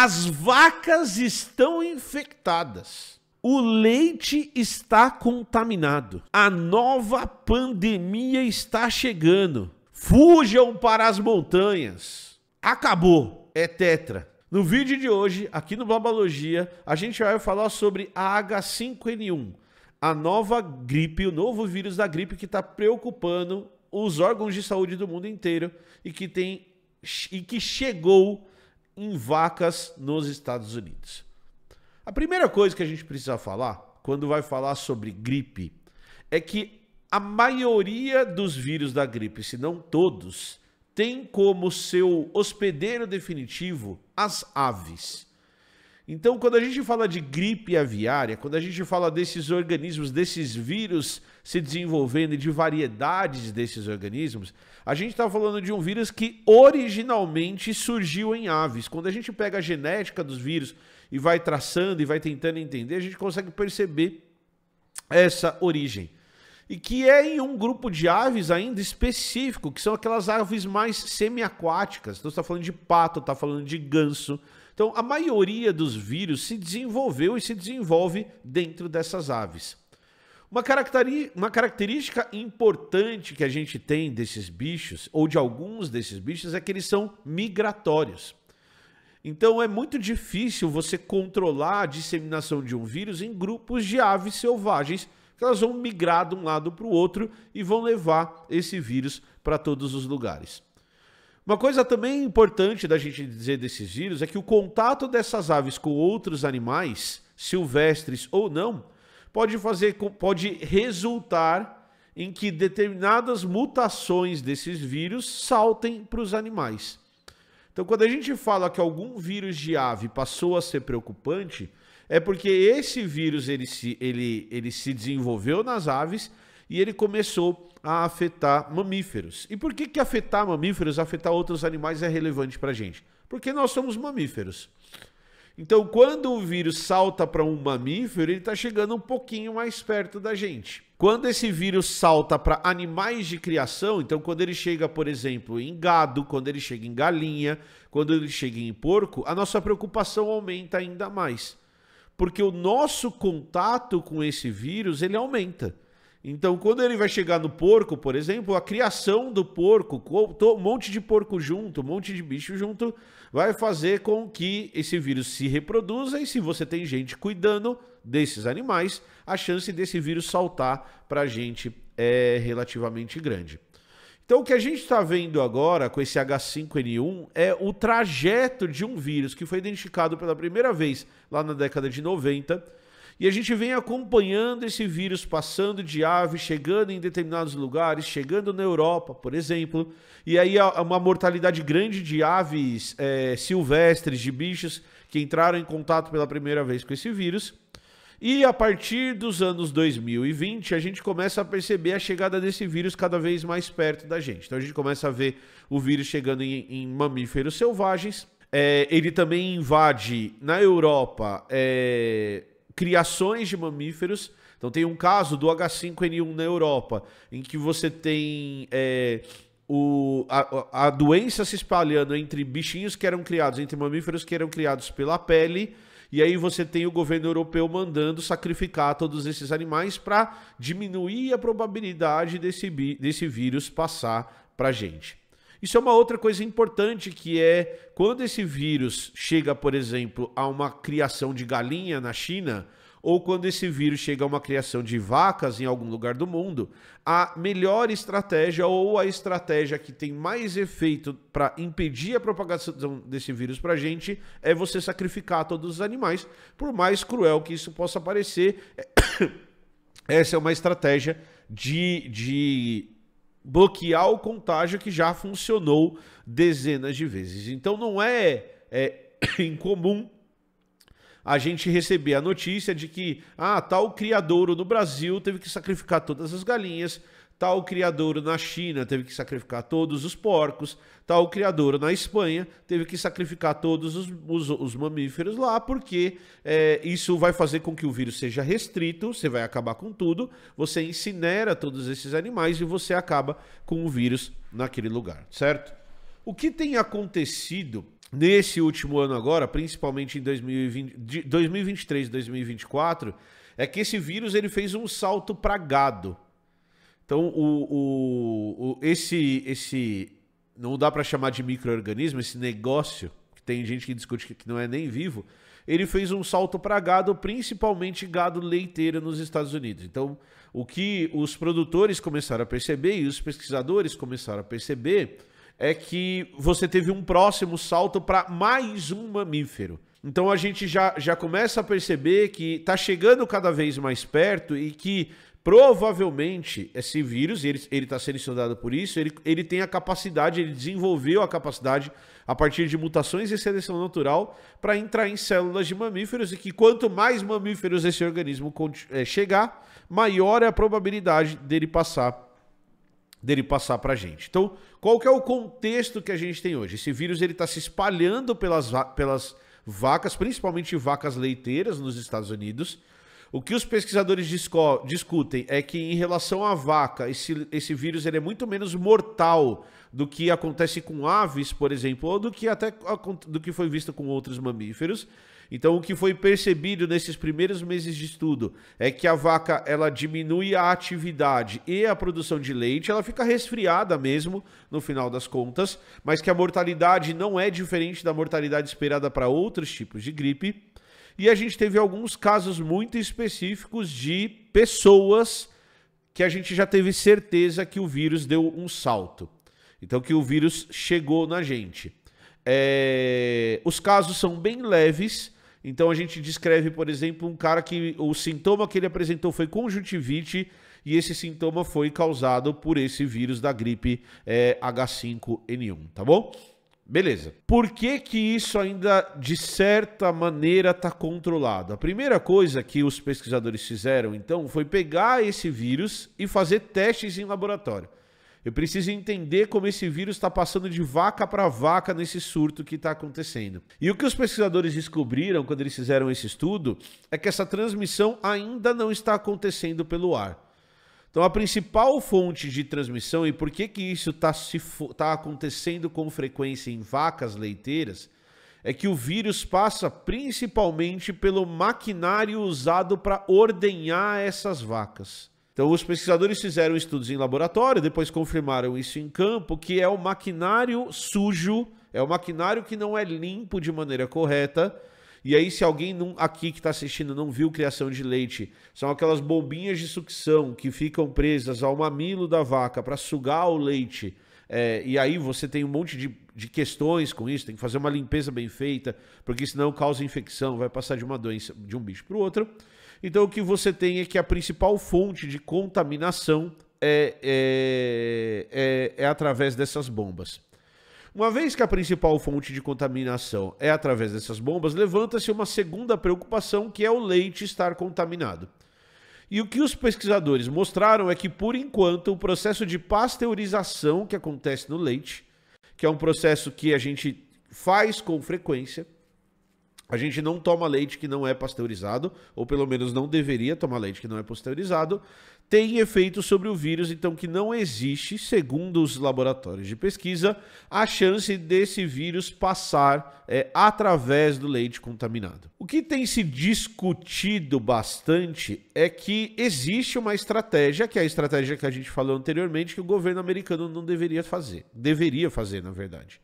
As vacas estão infectadas. O leite está contaminado. A nova pandemia está chegando. Fujam para as montanhas. Acabou. É tetra. No vídeo de hoje, aqui no Blabalogia, a gente vai falar sobre a H5N1, a nova gripe, o novo vírus da gripe que está preocupando os órgãos de saúde do mundo inteiro e que tem e que chegou em vacas nos Estados Unidos. A primeira coisa que a gente precisa falar quando vai falar sobre gripe é que a maioria dos vírus da gripe, se não todos, tem como seu hospedeiro definitivo as aves. Então, quando a gente fala de gripe aviária, quando a gente fala desses organismos, desses vírus se desenvolvendo e de variedades desses organismos, a gente está falando de um vírus que originalmente surgiu em aves. Quando a gente pega a genética dos vírus e vai traçando e vai tentando entender, a gente consegue perceber essa origem. E que é em um grupo de aves ainda específico, que são aquelas aves mais semiaquáticas. Então, está falando de pato, está falando de ganso, então, a maioria dos vírus se desenvolveu e se desenvolve dentro dessas aves. Uma, uma característica importante que a gente tem desses bichos, ou de alguns desses bichos, é que eles são migratórios. Então é muito difícil você controlar a disseminação de um vírus em grupos de aves selvagens, que elas vão migrar de um lado para o outro e vão levar esse vírus para todos os lugares. Uma coisa também importante da gente dizer desses vírus é que o contato dessas aves com outros animais, silvestres ou não, pode fazer pode resultar em que determinadas mutações desses vírus saltem para os animais. Então, quando a gente fala que algum vírus de ave passou a ser preocupante, é porque esse vírus ele se, ele, ele se desenvolveu nas aves e ele começou a afetar mamíferos. E por que, que afetar mamíferos, afetar outros animais é relevante para a gente? Porque nós somos mamíferos. Então, quando o vírus salta para um mamífero, ele está chegando um pouquinho mais perto da gente. Quando esse vírus salta para animais de criação, então quando ele chega, por exemplo, em gado, quando ele chega em galinha, quando ele chega em porco, a nossa preocupação aumenta ainda mais. Porque o nosso contato com esse vírus, ele aumenta. Então, quando ele vai chegar no porco, por exemplo, a criação do porco, um monte de porco junto, um monte de bicho junto, vai fazer com que esse vírus se reproduza e se você tem gente cuidando desses animais, a chance desse vírus saltar para a gente é relativamente grande. Então, o que a gente está vendo agora com esse H5N1 é o trajeto de um vírus que foi identificado pela primeira vez lá na década de 90 e a gente vem acompanhando esse vírus passando de ave, chegando em determinados lugares, chegando na Europa, por exemplo. E aí uma mortalidade grande de aves é, silvestres, de bichos que entraram em contato pela primeira vez com esse vírus. E a partir dos anos 2020, a gente começa a perceber a chegada desse vírus cada vez mais perto da gente. Então a gente começa a ver o vírus chegando em, em mamíferos selvagens. É, ele também invade na Europa é, criações de mamíferos. Então tem um caso do H5N1 na Europa, em que você tem é, o, a, a doença se espalhando entre bichinhos que eram criados, entre mamíferos que eram criados pela pele. E aí você tem o governo europeu mandando sacrificar todos esses animais para diminuir a probabilidade desse, desse vírus passar para gente. Isso é uma outra coisa importante que é quando esse vírus chega, por exemplo, a uma criação de galinha na China, ou quando esse vírus chega a uma criação de vacas em algum lugar do mundo, a melhor estratégia ou a estratégia que tem mais efeito para impedir a propagação desse vírus para a gente é você sacrificar todos os animais, por mais cruel que isso possa parecer. Essa é uma estratégia de, de bloquear o contágio que já funcionou dezenas de vezes. Então não é, é incomum a gente receber a notícia de que ah, tal criadouro no Brasil teve que sacrificar todas as galinhas tal criadouro na China teve que sacrificar todos os porcos, tal criadouro na Espanha teve que sacrificar todos os, os, os mamíferos lá, porque é, isso vai fazer com que o vírus seja restrito, você vai acabar com tudo, você incinera todos esses animais e você acaba com o vírus naquele lugar, certo? O que tem acontecido nesse último ano agora, principalmente em 2020, 2023 2024, é que esse vírus ele fez um salto para gado. Então, o, o, o, esse, esse. Não dá para chamar de microorganismo, esse negócio, que tem gente que discute que não é nem vivo, ele fez um salto para gado, principalmente gado leiteiro nos Estados Unidos. Então, o que os produtores começaram a perceber e os pesquisadores começaram a perceber é que você teve um próximo salto para mais um mamífero. Então a gente já, já começa a perceber que está chegando cada vez mais perto e que Provavelmente esse vírus, ele está sendo estudado por isso, ele, ele tem a capacidade, ele desenvolveu a capacidade a partir de mutações e seleção natural para entrar em células de mamíferos e que quanto mais mamíferos esse organismo eh, chegar, maior é a probabilidade dele passar dele passar para a gente. Então, qual que é o contexto que a gente tem hoje? Esse vírus ele está se espalhando pelas, pelas vacas, principalmente vacas leiteiras nos Estados Unidos. O que os pesquisadores discutem é que, em relação à vaca, esse, esse vírus ele é muito menos mortal do que acontece com aves, por exemplo, ou do que até do que foi visto com outros mamíferos. Então, o que foi percebido nesses primeiros meses de estudo é que a vaca ela diminui a atividade e a produção de leite, ela fica resfriada mesmo, no final das contas, mas que a mortalidade não é diferente da mortalidade esperada para outros tipos de gripe e a gente teve alguns casos muito específicos de pessoas que a gente já teve certeza que o vírus deu um salto. Então, que o vírus chegou na gente. É... Os casos são bem leves. Então, a gente descreve, por exemplo, um cara que o sintoma que ele apresentou foi conjuntivite e esse sintoma foi causado por esse vírus da gripe é, H5N1, tá bom? Beleza. Por que que isso ainda de certa maneira está controlado? A primeira coisa que os pesquisadores fizeram então foi pegar esse vírus e fazer testes em laboratório. Eu preciso entender como esse vírus está passando de vaca para vaca nesse surto que está acontecendo. E o que os pesquisadores descobriram quando eles fizeram esse estudo é que essa transmissão ainda não está acontecendo pelo ar. Então, a principal fonte de transmissão, e por que, que isso está tá acontecendo com frequência em vacas leiteiras, é que o vírus passa principalmente pelo maquinário usado para ordenhar essas vacas. Então, os pesquisadores fizeram estudos em laboratório, depois confirmaram isso em campo, que é o maquinário sujo, é o maquinário que não é limpo de maneira correta, e aí, se alguém não, aqui que está assistindo não viu criação de leite, são aquelas bombinhas de sucção que ficam presas ao mamilo da vaca para sugar o leite. É, e aí você tem um monte de, de questões com isso, tem que fazer uma limpeza bem feita, porque senão causa infecção, vai passar de uma doença de um bicho para o outro. Então o que você tem é que a principal fonte de contaminação é, é, é, é através dessas bombas. Uma vez que a principal fonte de contaminação é através dessas bombas, levanta-se uma segunda preocupação que é o leite estar contaminado. E o que os pesquisadores mostraram é que, por enquanto, o processo de pasteurização que acontece no leite, que é um processo que a gente faz com frequência, a gente não toma leite que não é pasteurizado, ou pelo menos não deveria tomar leite que não é pasteurizado. Tem efeito sobre o vírus, então que não existe, segundo os laboratórios de pesquisa, a chance desse vírus passar é, através do leite contaminado. O que tem se discutido bastante é que existe uma estratégia, que é a estratégia que a gente falou anteriormente, que o governo americano não deveria fazer, deveria fazer, na verdade,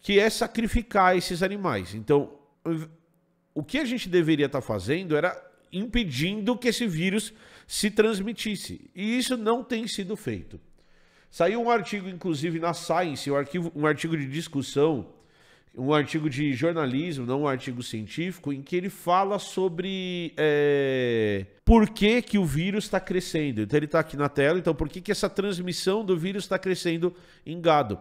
que é sacrificar esses animais. Então, o que a gente deveria estar tá fazendo era impedindo que esse vírus se transmitisse. E isso não tem sido feito. Saiu um artigo, inclusive, na Science, um, arquivo, um artigo de discussão, um artigo de jornalismo, não um artigo científico, em que ele fala sobre é, por que, que o vírus está crescendo. Então ele está aqui na tela, então por que, que essa transmissão do vírus está crescendo em gado.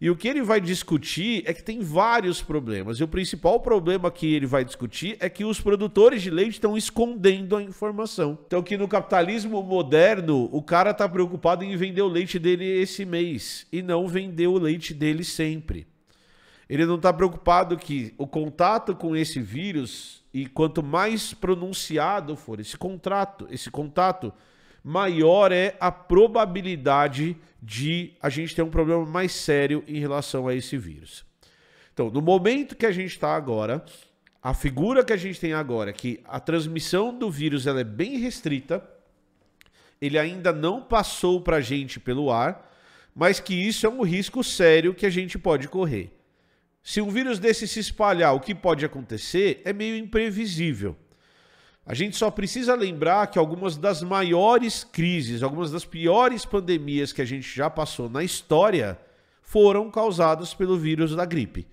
E o que ele vai discutir é que tem vários problemas. E o principal problema que ele vai discutir é que os produtores de leite estão escondendo a informação. Então, que no capitalismo moderno, o cara está preocupado em vender o leite dele esse mês e não vender o leite dele sempre. Ele não está preocupado que o contato com esse vírus, e quanto mais pronunciado for esse contrato, esse contato, maior é a probabilidade de a gente ter um problema mais sério em relação a esse vírus. Então, no momento que a gente está agora, a figura que a gente tem agora, é que a transmissão do vírus ela é bem restrita, ele ainda não passou para a gente pelo ar, mas que isso é um risco sério que a gente pode correr. Se um vírus desse se espalhar, o que pode acontecer é meio imprevisível. A gente só precisa lembrar que algumas das maiores crises, algumas das piores pandemias que a gente já passou na história foram causadas pelo vírus da gripe.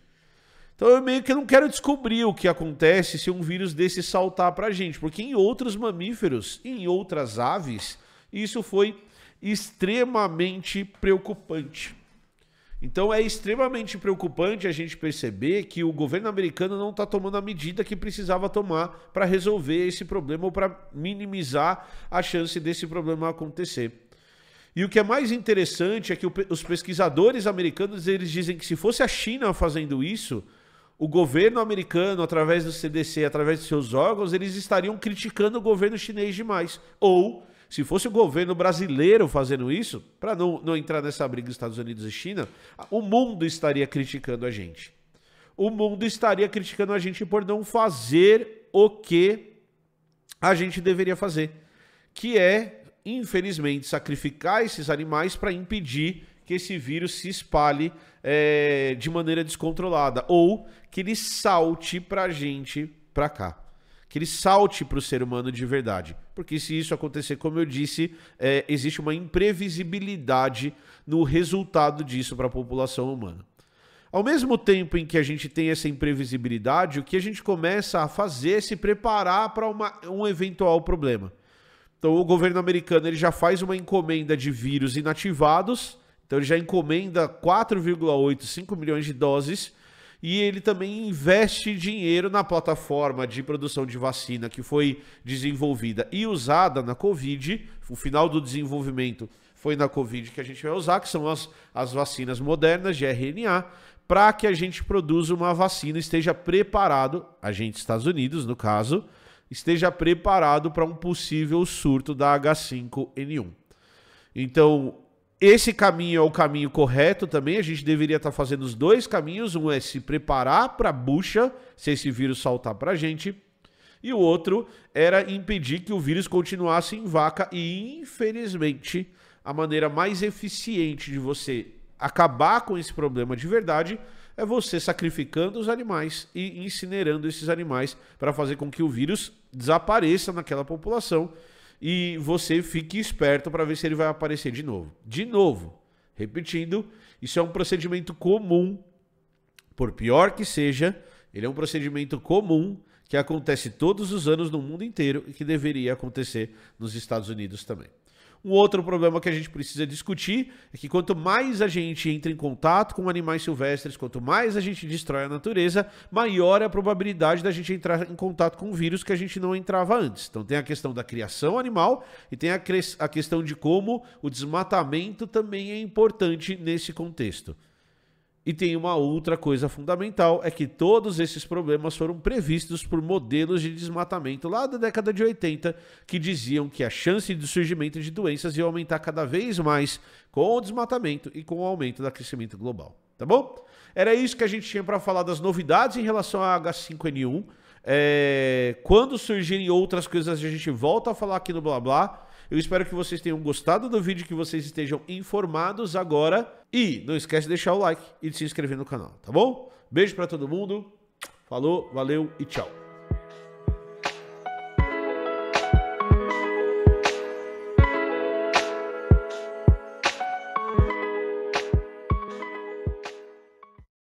Então eu meio que não quero descobrir o que acontece se um vírus desse saltar para a gente, porque em outros mamíferos, em outras aves, isso foi extremamente preocupante. Então é extremamente preocupante a gente perceber que o governo americano não está tomando a medida que precisava tomar para resolver esse problema ou para minimizar a chance desse problema acontecer. E o que é mais interessante é que os pesquisadores americanos eles dizem que se fosse a China fazendo isso, o governo americano, através do CDC, através de seus órgãos, eles estariam criticando o governo chinês demais. Ou se fosse o governo brasileiro fazendo isso, para não, não entrar nessa briga Estados Unidos e China, o mundo estaria criticando a gente. O mundo estaria criticando a gente por não fazer o que a gente deveria fazer, que é, infelizmente, sacrificar esses animais para impedir que esse vírus se espalhe é, de maneira descontrolada ou que ele salte para a gente para cá que ele salte para o ser humano de verdade. Porque se isso acontecer, como eu disse, é, existe uma imprevisibilidade no resultado disso para a população humana. Ao mesmo tempo em que a gente tem essa imprevisibilidade, o que a gente começa a fazer é se preparar para um eventual problema. Então, o governo americano ele já faz uma encomenda de vírus inativados, então ele já encomenda 4,8, 5 milhões de doses e ele também investe dinheiro na plataforma de produção de vacina que foi desenvolvida e usada na Covid. O final do desenvolvimento foi na Covid que a gente vai usar, que são as, as vacinas modernas de RNA, para que a gente produza uma vacina esteja preparado, a gente, Estados Unidos, no caso, esteja preparado para um possível surto da H5N1. Então, esse caminho é o caminho correto também. A gente deveria estar fazendo os dois caminhos. Um é se preparar para a bucha, se esse vírus saltar para a gente. E o outro era impedir que o vírus continuasse em vaca. E, infelizmente, a maneira mais eficiente de você acabar com esse problema de verdade é você sacrificando os animais e incinerando esses animais para fazer com que o vírus desapareça naquela população e você fique esperto para ver se ele vai aparecer de novo. De novo, repetindo, isso é um procedimento comum, por pior que seja, ele é um procedimento comum que acontece todos os anos no mundo inteiro e que deveria acontecer nos Estados Unidos também. Um outro problema que a gente precisa discutir é que quanto mais a gente entra em contato com animais silvestres, quanto mais a gente destrói a natureza, maior é a probabilidade da gente entrar em contato com vírus que a gente não entrava antes. Então tem a questão da criação animal e tem a, a questão de como o desmatamento também é importante nesse contexto. E tem uma outra coisa fundamental: é que todos esses problemas foram previstos por modelos de desmatamento lá da década de 80, que diziam que a chance de surgimento de doenças ia aumentar cada vez mais com o desmatamento e com o aumento do aquecimento global. Tá bom? Era isso que a gente tinha para falar das novidades em relação à H5N1. É... Quando surgirem outras coisas, a gente volta a falar aqui no Blá Blá. Eu espero que vocês tenham gostado do vídeo, que vocês estejam informados agora. E não esquece de deixar o like e de se inscrever no canal, tá bom? Beijo para todo mundo. Falou, valeu e tchau.